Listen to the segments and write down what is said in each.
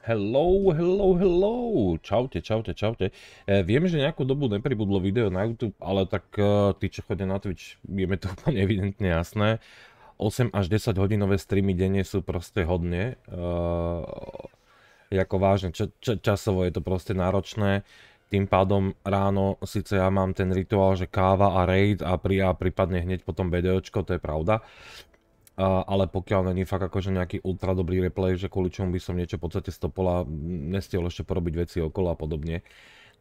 Hello, hello, hello. Čaute, čaute, čaute. E, viem, že nejakú dobu nepribudlo video na YouTube, ale tak e, tí, čo chodia na Twitch, je to úplne evidentne jasné. 8 až 10 hodinové streamy denne sú proste hodne. E, ako vážne, časovo je to proste náročné. Tým pádom ráno síce ja mám ten rituál, že káva a raid a, pri, a prípadne hneď potom BDOčko, to je pravda ale pokiaľ není fakt akože nejaký ultra dobrý replay, že kvôli čomu by som niečo v podstate stopola, nestiel ešte porobiť veci okolo a podobne,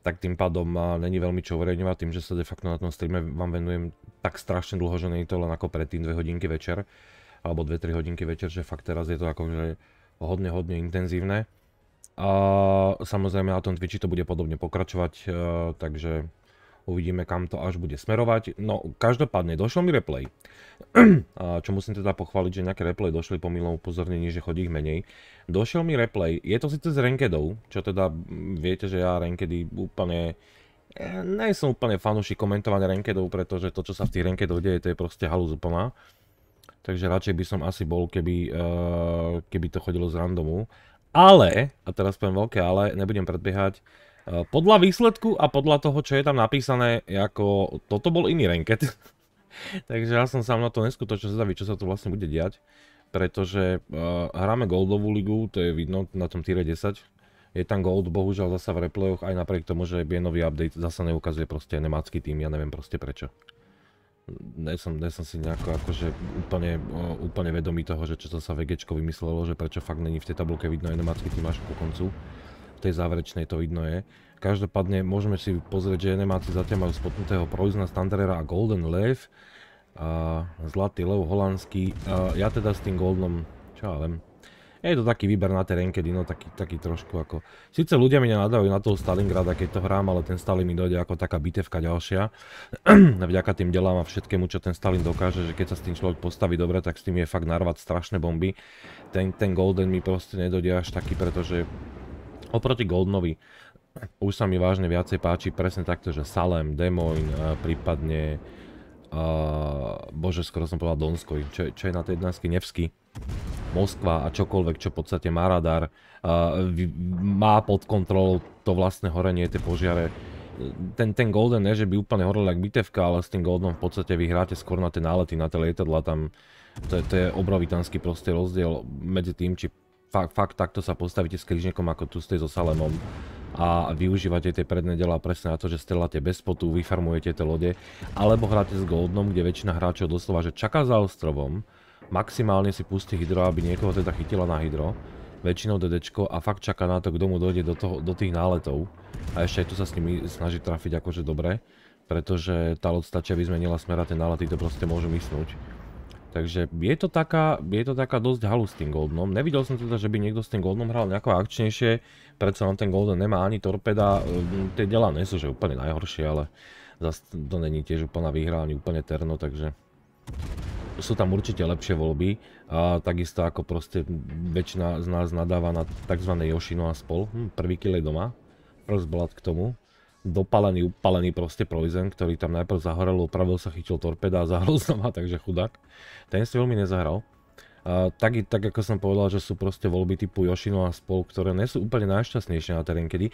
tak tým pádom není veľmi čo uverejňovať tým, že sa de facto na tom streame vám venujem tak strašne dlho, že není to len ako predtým 2 hodinky večer, alebo 2-3 hodinky večer, že fakt teraz je to akože hodne, hodne intenzívne. A samozrejme na tom Twitchi to bude podobne pokračovať, takže Uvidíme, kam to až bude smerovať. No, každopádne, došlo mi replay. čo musím teda pochváliť, že nejaké replay došli po milom upozornení, že chodí ich menej. Došiel mi replay, je to síce s renkedou, čo teda viete, že ja rankedy úplne... Eh, ne nie som úplne fanúšik komentovania rankedov, pretože to, čo sa v tých rankedoch deje, to je proste halúz úplná. Takže radšej by som asi bol, keby, eh, keby to chodilo z randomu. Ale, a teraz poviem veľké ale, nebudem predbiehať, Eh, podľa výsledku a podľa toho, čo je tam napísané, ako toto bol iný renket. Takže ja som sám na to neskutočne zvedavý, čo sa tu vlastne bude diať. Pretože uh, hráme Goldovú ligu, to je vidno na tom týre 10. Je tam Gold, bohužiaľ zasa v replayoch, aj napriek tomu, že je nový update, zasa neukazuje proste nemácky tým, ja neviem proste prečo. Ne som, ne som si nejako akože úplne, eh, úplne vedomý toho, že čo to sa VGčko vymyslelo, že prečo fakt není v tej tabulke vidno aj nemácky tým až ku koncu v tej záverečnej to vidno je. Každopádne môžeme si pozrieť, že nemáci zatiaľ majú spotnutého Proizna, Standardera a Golden Leaf. A Zlatý Lev holandský. ja teda s tým Goldenom, čo ja viem. Je to taký výber na terén, kedy no, taký, taký trošku ako... Sice ľudia mi nenadávajú na toho Stalingrada, keď to hrám, ale ten Stalin mi dojde ako taká bitevka ďalšia. Vďaka tým delám a všetkému, čo ten Stalin dokáže, že keď sa s tým človek postaví dobre, tak s tým je fakt narvať strašné bomby. Ten, ten Golden mi proste nedojde až taký, pretože Oproti Goldnovi už sa mi vážne viacej páči presne takto, že Salem, Demoin, prípadne uh, bože, skoro som povedal Donskoj, čo, čo je na tej dnesky Nevsky, Moskva a čokoľvek, čo v podstate má radar, uh, má pod kontrolou to vlastné horenie, tie požiare. Ten, ten Golden ne, že by úplne horel jak bitevka, ale s tým Goldenom v podstate vyhráte skôr na tie nálety, na tie lietadla, tam to, to je obrovitánsky proste rozdiel medzi tým, či fakt, fakt takto sa postavíte s križnekom ako tu ste so Salemom a využívate tie predné dela presne na to, že streláte bez potu, vyfarmujete tie lode, alebo hráte s Goldnom, kde väčšina hráčov doslova, že čaká za ostrovom, maximálne si pustí hydro, aby niekoho teda chytila na hydro, väčšinou DDčko a fakt čaká na to, kto mu dojde do, toho, do tých náletov a ešte aj tu sa s nimi snaží trafiť akože dobre, pretože tá loď stačia vyzmenila smer a tie nálety to proste môžu mysnúť. Takže je to taká, je to taká dosť halu s tým Goldenom. Nevidel som teda, že by niekto s tým Goldenom hral nejako akčnejšie. Predsa len ten Golden nemá ani torpeda. Mm, tie dela nie sú že úplne najhoršie, ale zase to není tiež úplná výhra, ani úplne terno, takže sú tam určite lepšie voľby. A takisto ako proste väčšina z nás nadáva na tzv. Yoshino a spol. Hm, prvý kill je doma. Rozblad k tomu dopalený, upalený proste Proizen, ktorý tam najprv zahorel, opravil sa, chytil torpeda a zahral znova, takže chudák. Ten si veľmi nezahral. tak, tak ako som povedal, že sú proste voľby typu Yoshino a spol, ktoré nie sú úplne najšťastnejšie na terén, kedy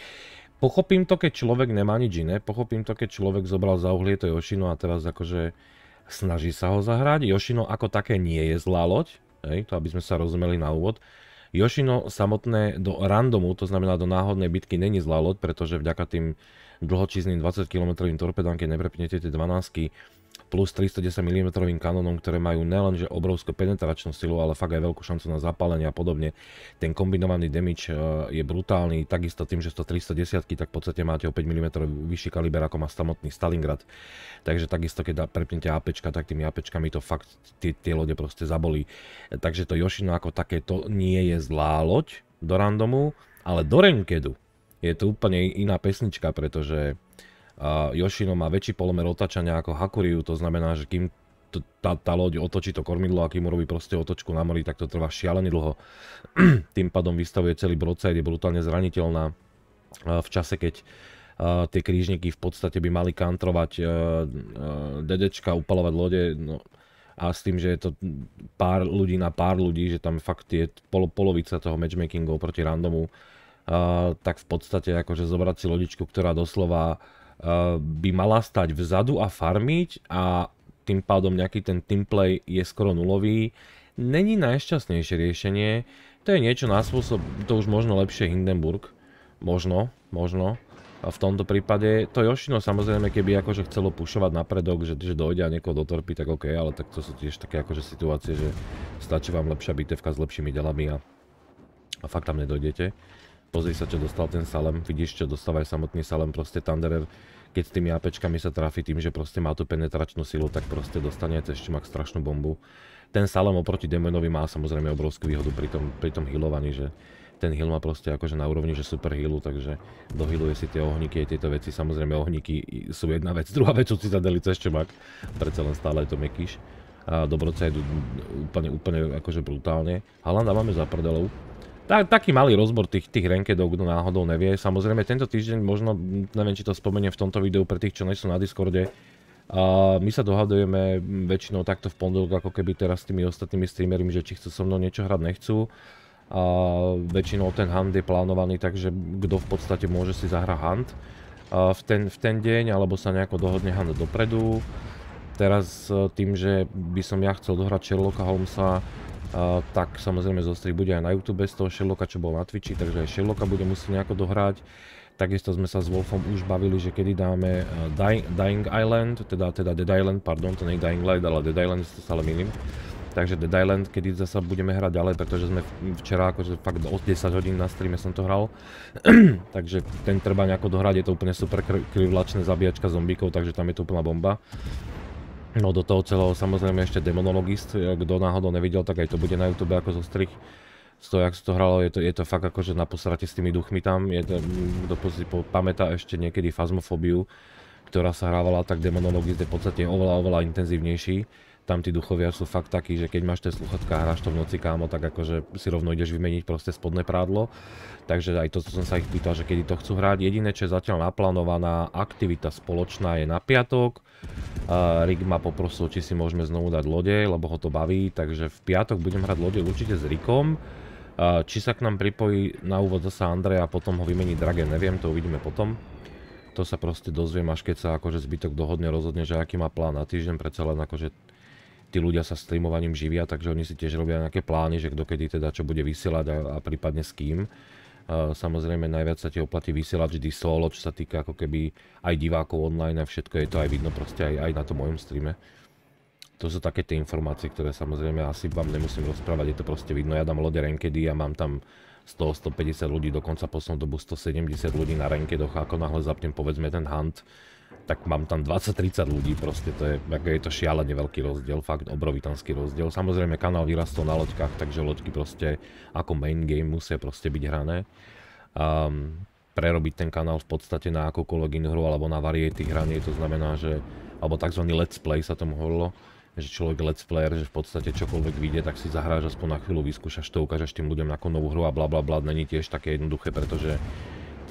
pochopím to, keď človek nemá nič iné, pochopím to, keď človek zobral za uhlie to Yoshino a teraz akože snaží sa ho zahrať. Yoshino ako také nie je zlá loď, hej, to aby sme sa rozumeli na úvod. Yoshino samotné do randomu, to znamená do náhodnej bitky, není zlá loď, pretože vďaka tým uh, dlhočízným 20 km torpedám, keď neprepnete tie 12 plus 310 mm kanónom, ktoré majú nelenže obrovskú penetračnú silu, ale fakt aj veľkú šancu na zapálenie a podobne. Ten kombinovaný damage e, je brutálny, takisto tým, že 310 tak v podstate máte o 5 mm vyšší kaliber ako má samotný Stalingrad. Takže takisto, keď prepnete AP, tak tými AP to fakt tie, tie lode proste zabolí. Takže to Yoshino ako také to nie je zlá loď do randomu, ale do Renkedu je to úplne iná pesnička, pretože uh, Yoshino má väčší polomer otačania ako Hakuriu, to znamená, že kým tá, tá loď otočí to kormidlo a kým urobí proste otočku na mori, tak to trvá šialený dlho. Tým pádom vystavuje celý broadside, je brutálne zraniteľná v čase, keď Uh, tie krížniky v podstate by mali kantrovať uh, uh, dedečka, upalovať lode no, a s tým, že je to pár ľudí na pár ľudí, že tam fakt je pol, polovica toho matchmakingu proti randomu Eh, tak v podstate akože zobrať si lodičku, ktorá doslova eh, by mala stať vzadu a farmiť a tým pádom nejaký ten teamplay je skoro nulový, není najšťastnejšie riešenie. To je niečo na spôsob, to už možno lepšie Hindenburg. Možno, možno. A v tomto prípade to Jošino samozrejme, keby akože chcelo pušovať napredok, že, že dojde a niekoho dotorpí, tak OK, ale tak to sú tiež také akože situácie, že stačí vám lepšia bitevka s lepšími delami a, a fakt tam nedojdete. Pozri sa, čo dostal ten Salem, vidíš, čo dostáva aj samotný Salem, proste Thunderer, keď s tými APčkami sa trafi tým, že proste má tú penetračnú silu, tak proste dostane aj Tešťmak strašnú bombu. Ten Salem oproti Demonovi má samozrejme obrovskú výhodu pri tom, pri tom healovaní, že ten heal má proste akože na úrovni, že super healu, takže dohiluje si tie ohníky aj tieto veci. Samozrejme ohníky sú jedna vec, druhá vec sú cez Tešťmak, predsa len stále je to mekíš. A dobroce idú úplne, úplne akože brutálne. Halanda máme za prdelou, tak, taký malý rozbor tých, tých rankedov, kto náhodou nevie. Samozrejme, tento týždeň, možno, neviem, či to spomeniem v tomto videu pre tých, čo nie sú na Discorde, a my sa dohadujeme väčšinou takto v pondelok, ako keby teraz s tými ostatnými streamermi, že či chcú so mnou niečo hrať, nechcú. A väčšinou ten hunt je plánovaný, takže kto v podstate môže si zahrať hunt v ten, v ten deň, alebo sa nejako dohodne hunt dopredu. Teraz e, tým, že by som ja chcel dohrať Sherlocka Holmesa, tak samozrejme zostri bude aj na YouTube z toho Sherlocka, čo bol na Twitchi, takže aj Sherlocka bude musieť nejako dohrať. Takisto sme sa s Wolfom už bavili, že kedy dáme uh, Dying, Dying Island, teda, teda Dead Island, pardon, to nie je Dying Light, ale Dead Island, to stále milím. Takže Dead Island, kedy zasa budeme hrať ďalej, pretože sme včera akože fakt od 10 hodín na streame som to hral. takže ten treba nejako dohrať, je to úplne super krivlačné zabíjačka zombíkov, takže tam je to úplná bomba. No do toho celého samozrejme ešte demonologist, e, kto náhodou nevidel, tak aj to bude na YouTube ako zo strich. Z toho, jak sa to hralo, je to, je to fakt akože na posrate s tými duchmi tam. Je to, kto si pamätá ešte niekedy fazmofóbiu, ktorá sa hrávala, tak demonologist je v podstate oveľa, oveľa intenzívnejší tam tí duchovia sú fakt takí, že keď máš tie sluchatka a hráš to v noci, kámo, tak akože si rovno ideš vymeniť proste spodné prádlo. Takže aj to, čo som sa ich pýtal, že kedy to chcú hrať. Jediné, čo je zatiaľ naplánovaná aktivita spoločná je na piatok. Uh, Rik ma poprosil, či si môžeme znovu dať lode, lebo ho to baví, takže v piatok budem hrať lode určite s Rikom. Uh, či sa k nám pripojí na úvod zasa Andrej a potom ho vymení drage, neviem, to uvidíme potom to sa proste dozviem, až keď sa akože zbytok dohodne rozhodne, že aký má plán na týždeň, predsa len akože tí ľudia sa streamovaním živia, takže oni si tiež robia nejaké plány, že dokedy teda čo bude vysielať a, a prípadne s kým. Uh, samozrejme najviac sa ti oplatí vysielať vždy solo, čo sa týka ako keby aj divákov online a všetko je to aj vidno proste aj, aj na tom mojom streame. To sú také tie informácie, ktoré samozrejme asi vám nemusím rozprávať, je to proste vidno. Ja dám lode Renkedy a mám tam 100-150 ľudí, dokonca poslednú dobu 170 ľudí na rankedoch, ako náhle zapnem povedzme ten hunt, tak mám tam 20-30 ľudí, proste to je, ako je to šialene veľký rozdiel, fakt obrovitanský rozdiel. Samozrejme kanál vyrastol na loďkách, takže loďky proste ako main game musia proste byť hrané. Um, prerobiť ten kanál v podstate na akúkoľvek inú hru alebo na variety hranie, to znamená, že, alebo tzv. let's play sa tomu hovorilo, že človek let's player, že v podstate čokoľvek vyjde, tak si zahráš aspoň na chvíľu, vyskúšaš to, ukážeš tým ľuďom ako novú hru a bla bla bla, není tiež také jednoduché, pretože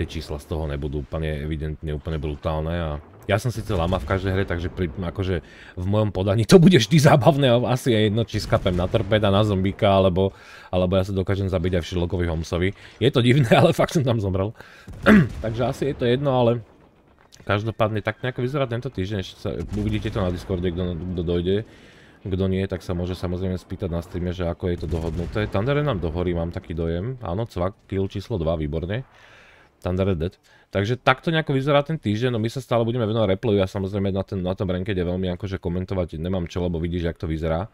tie čísla z toho nebudú úplne evidentne, úplne brutálne a ja som síce lama v každej hre, takže pri, akože v mojom podaní to bude vždy zábavné a asi je jedno, či skapem na torpeda, na zombíka, alebo, alebo ja sa dokážem zabiť aj v Sherlockovi Holmesovi. Je to divné, ale fakt som tam zomrel. takže asi je to jedno, ale každopádne tak nejako vyzerá tento týždeň, ešte sa, uvidíte to na Discorde, kto, kto dojde. Kto nie, tak sa môže samozrejme spýtať na streame, že ako je to dohodnuté. Tandere nám dohorí, mám taký dojem. Áno, cvak, kill číslo 2, výborne. Thunder Dead. Takže takto nejako vyzerá ten týždeň, no my sa stále budeme venovať reploju, ja samozrejme na, ten, na tom rankede veľmi akože komentovať nemám čo, lebo vidíš, jak to vyzerá.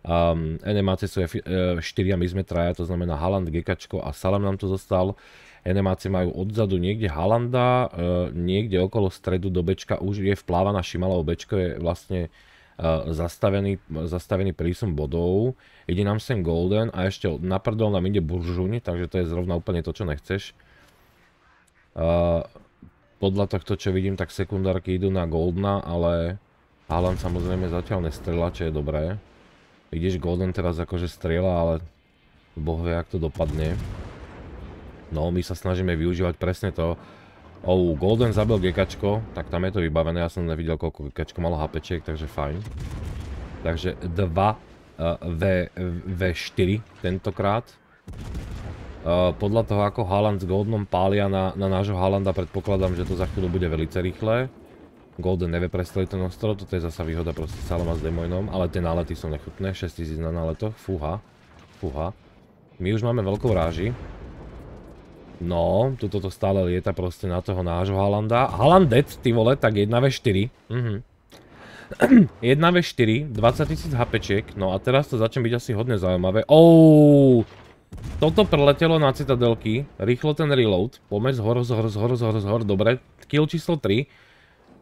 Um, sú 4 e, a my sme traja, to znamená Haland, Gekačko a Salem nám tu zostal. NMAC majú odzadu niekde Halanda, e, niekde okolo stredu do Bčka už je vplávaná Šimalovo Bčko, je vlastne e, zastavený, zastavený prísun bodov. Ide nám sem Golden a ešte naprdol nám ide Buržuni, takže to je zrovna úplne to, čo nechceš. Eh, podľa tohto, čo vidím, tak sekundárky idú na Goldna, ale Haaland samozrejme zatiaľ nestrela, čo je dobré. Vidíš, Golden teraz akože strieľa, ale boh vie, jak to dopadne. No, my sa snažíme využívať presne to. Oh, Golden zabil gekačko, tak tam je to vybavené, ja som nevidel, koľko gekačko malo HPček, takže fajn. Takže 2 uh, eh, v, V4 tentokrát. Eh, podľa toho, ako Haaland s Goldenom pália na, na nášho Haalanda, predpokladám, že to za chvíľu bude veľce rýchle. Golden nevie prestreliť ten ostro, toto je zasa výhoda proste Saloma s Demoinom, ale tie nálety sú nechutné, 6000 na náletoch, fúha, fúha. My už máme veľkú ráži. No, toto to stále lieta proste na toho nášho Haalanda. Haaland dead, ty vole, tak 1v4. Mhm. 1v4, 20 000 hapečiek, no a teraz to začne byť asi hodne zaujímavé. Ouuu! Toto preletelo na citadelky, rýchlo ten reload, pomer zhor, zhor, zhor, hor, zhor, dobre, kill číslo 3.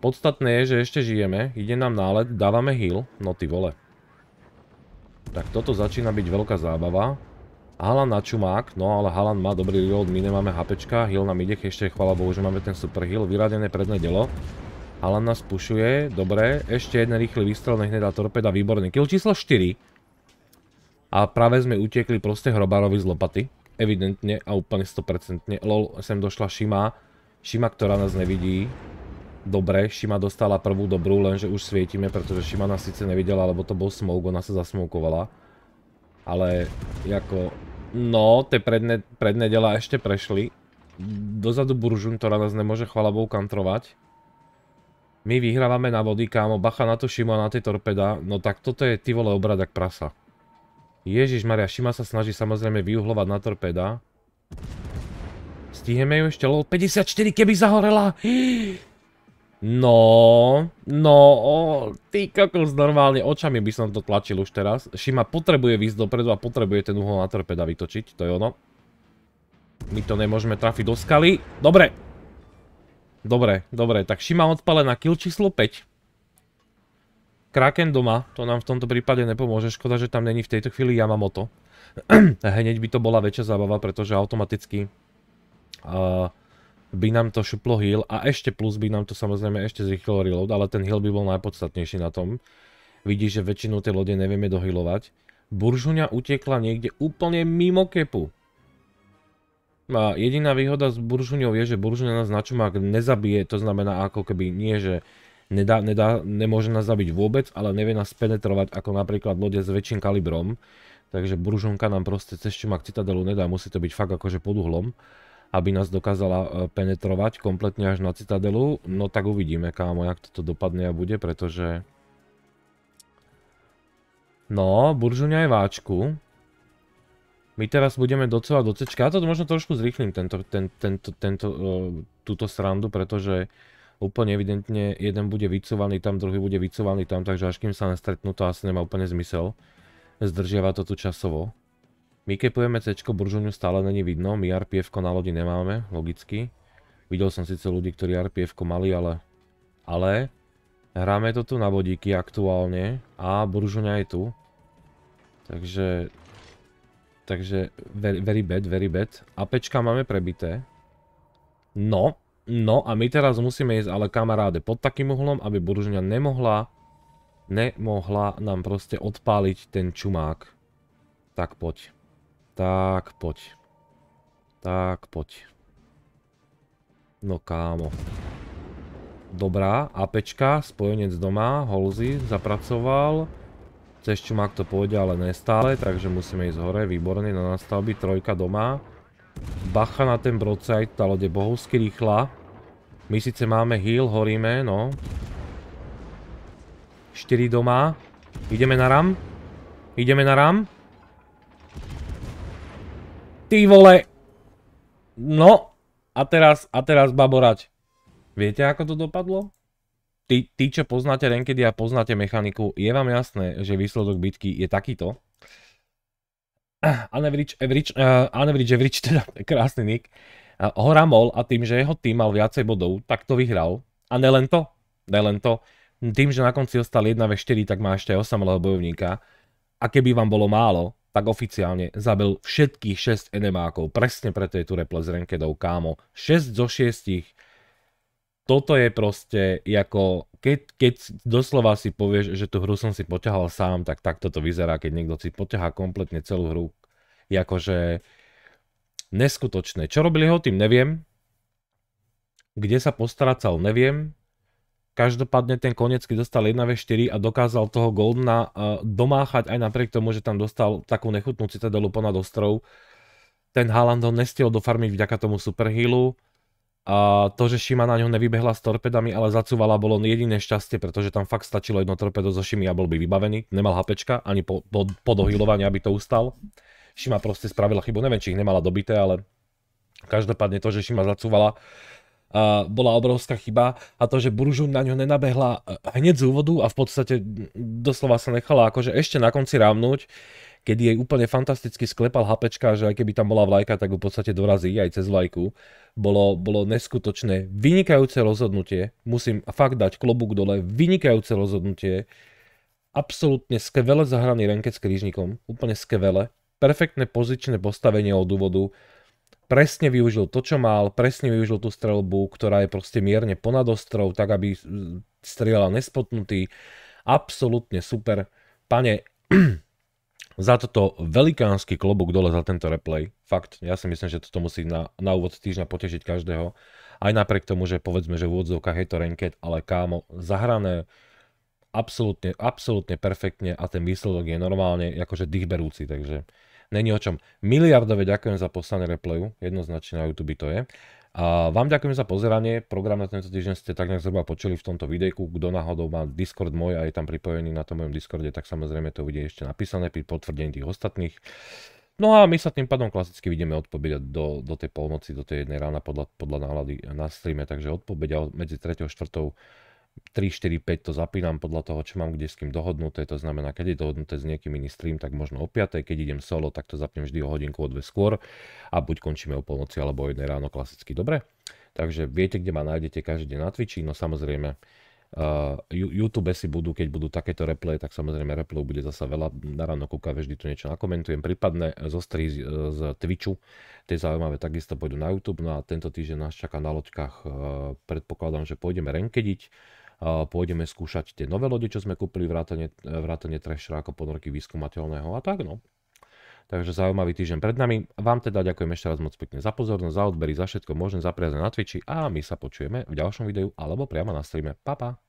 Podstatné je, že ešte žijeme, ide nám nálet, dávame heal, no ty vole. Tak toto začína byť veľká zábava. Halan na čumák, no ale Halan má dobrý reload, my nemáme HPčka, heal nám ide, ešte chvala bohu, že máme ten super heal, vyradené predné delo. Halan nás pušuje, dobre, ešte jeden rýchly výstrel, nech nedá torpeda, výborný kill číslo 4 a práve sme utiekli proste hrobárovi z lopaty. Evidentne a úplne 100%. Lol, sem došla Šima. Shima, ktorá nás nevidí. Dobre, Šima dostala prvú dobrú, lenže už svietime, pretože Šima nás síce nevidela, lebo to bol smoke, ona sa zasmokovala. Ale, ako... No, tie predne, dela ešte prešli. Dozadu Buržun, ktorá nás nemôže chvalabou kantrovať. My vyhrávame na vody, kámo, bacha na to Šima, na tie torpeda. No tak toto je, ty vole, obrad jak prasa. Ježiš Maria, Šima sa snaží samozrejme vyuhlovať na torpeda. Stiheme ju ešte, lol, 54, keby zahorela. No, no, o, ty kokos, normálne očami by som to tlačil už teraz. Šima potrebuje výsť dopredu a potrebuje ten uhol na torpeda vytočiť, to je ono. My to nemôžeme trafiť do skaly. Dobre. Dobre, dobre, tak Šima odpalená kill číslo 5. Kraken doma, to nám v tomto prípade nepomôže, škoda, že tam není v tejto chvíli Yamamoto. Hneď by to bola väčšia zábava, pretože automaticky by nám to šuplo heal a ešte plus by nám to samozrejme ešte zrychlo reload, ale ten heal by bol najpodstatnejší na tom. Vidíš, že väčšinu tej lode nevieme dohylovať. Buržuňa utekla niekde úplne mimo kepu. A jediná výhoda s buržuňou je, že buržuňa nás na čumák nezabije, to znamená ako keby nie, že nedá, nedá, nemôže nás zabiť vôbec, ale nevie nás penetrovať ako napríklad lode s väčším kalibrom. Takže buržonka nám proste cez k citadelu nedá, musí to byť fakt akože pod uhlom, aby nás dokázala e, penetrovať kompletne až na citadelu. No tak uvidíme, kámo, jak toto dopadne a bude, pretože... No, buržuňa je váčku. My teraz budeme docela docečka. Ja to možno trošku zrýchlim, tento, ten, tento, tento, e, túto srandu, pretože úplne evidentne jeden bude vycovaný tam, druhý bude vycovaný tam, takže až kým sa nestretnú, to asi nemá úplne zmysel. Zdržiava to tu časovo. My kepujeme C, buržuňu stále není vidno, my rpf na lodi nemáme, logicky. Videl som síce ľudí, ktorí rpf mali, ale... Ale... Hráme to tu na bodíky aktuálne a buržuňa je tu. Takže... Takže very, very bad, very bad. APčka máme prebité. No, No a my teraz musíme ísť ale kamaráde pod takým uhlom, aby buržňa nemohla, nemohla nám proste odpáliť ten čumák. Tak poď. Tak poď. Tak poď. No kámo. Dobrá, apečka, spojenec doma, holzy, zapracoval. Cez čumák to pôjde, ale nestále, takže musíme ísť hore, výborný na nastavby, trojka doma. Bacha na ten brodside, tá lode bohovsky rýchla. My síce máme heal, horíme, no. 4 doma. Ideme na ram. Ideme na ram. Ty vole. No. A teraz, a teraz baborať. Viete, ako to dopadlo? Tí, tí čo poznáte renkedy a poznáte mechaniku, je vám jasné, že výsledok bitky je takýto. Average, average, uh, average, average, teda krásny nick. Uh, ho ramol a tým, že jeho tým mal viacej bodov, tak to vyhral. A nelen to, nelen to, tým, že na konci ostal 1v4, tak má ešte aj osamelého bojovníka. A keby vám bolo málo, tak oficiálne zabil všetkých 6 enemákov. Presne preto je tu replet z Renkedov, kámo. 6 zo 6. Toto je proste, ako keď, keď doslova si povieš, že tú hru som si poťahal sám, tak takto to vyzerá, keď niekto si poťahá kompletne celú hru. Jakože Neskutočné. Čo robili ho tým, neviem. Kde sa postracal, neviem. Každopádne ten konec, keď dostal 1v4 a dokázal toho Goldna eh, domáchať aj napriek tomu, že tam dostal takú nechutnú citadelu ponad ostrov, ten Haaland ho nestiel do farmy vďaka tomu superhealu. A to, že Šima na ňo nevybehla s torpedami, ale zacúvala, bolo jediné šťastie, pretože tam fakt stačilo jedno torpedo so šimi a bol by vybavený. Nemal hapečka ani po, dohylovaní, aby to ustal. Šima proste spravila chybu, neviem, či ich nemala dobité, ale každopádne to, že Šima zacúvala, a bola obrovská chyba a to, že Buržun na ňo nenabehla e, hneď z úvodu a v podstate doslova sa nechala akože ešte na konci rávnuť, kedy jej úplne fantasticky sklepal hapečka, že aj keby tam bola vlajka, tak ju v podstate dorazí aj cez vlajku. Bolo, bolo neskutočné, vynikajúce rozhodnutie, musím fakt dať klobúk dole, vynikajúce rozhodnutie, absolútne skvele zahraný renkec s krížnikom, úplne skvele perfektné pozičné postavenie od úvodu, presne využil to, čo mal, presne využil tú strelbu, ktorá je proste mierne ponad ostrov, tak aby strieľal nespotnutý. Absolútne super. Pane, za toto velikánsky klobúk dole za tento replay. Fakt, ja si myslím, že toto musí na, na úvod týždňa potešiť každého. Aj napriek tomu, že povedzme, že v úvodzovkách je to renket, ale kámo, zahrané absolútne, absolútne perfektne a ten výsledok je normálne akože dýchberúci, takže Není o čom. Miliardové ďakujem za poslané replayu, jednoznačne na YouTube to je. A vám ďakujem za pozeranie, program na tento týždeň ste tak nejak zhruba počuli v tomto videjku, kto náhodou má Discord môj a je tam pripojený na tom mojom Discorde, tak samozrejme to uvidie ešte napísané pri potvrdení tých ostatných. No a my sa tým pádom klasicky vidíme odpovedať do, do tej polnoci, do tej jednej rána podľa, podľa nálady na streame, takže odpoveď medzi 3. a 4. 3, 4, 5 to zapínam podľa toho, čo mám kde s kým dohodnuté. To znamená, keď je dohodnuté s niekým iný stream, tak možno o 5. Keď idem solo, tak to zapnem vždy o hodinku, o dve skôr a buď končíme o polnoci alebo o 1 ráno klasicky. Dobre? Takže viete, kde ma nájdete každý deň na Twitchi. No samozrejme, Uh, YouTube si budú, keď budú takéto replay, tak samozrejme replay bude zasa veľa. Na ráno kúka, vždy tu niečo nakomentujem. Prípadne zostri z, eh, z Twitchu, tie zaujímavé takisto pôjdu na YouTube. No a tento týždeň nás čaká na loďkách, uh, predpokladám, že pôjdeme renkediť pôjdeme skúšať tie nové lode, čo sme kúpili, vrátane, vrátane trešera ako ponorky výskumateľného a tak no. Takže zaujímavý týždeň pred nami. Vám teda ďakujem ešte raz moc pekne za pozornosť, za odbery, za všetko možné, za priazne na Twitchi a my sa počujeme v ďalšom videu alebo priamo na streame. Pa, pa.